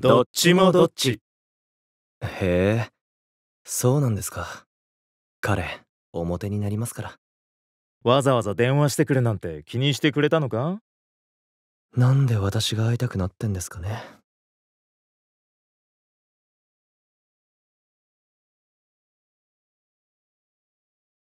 どっちもどっちへえそうなんですか彼表になりますからわざわざ電話してくるなんて気にしてくれたのかなんで私が会いたくなってんですかね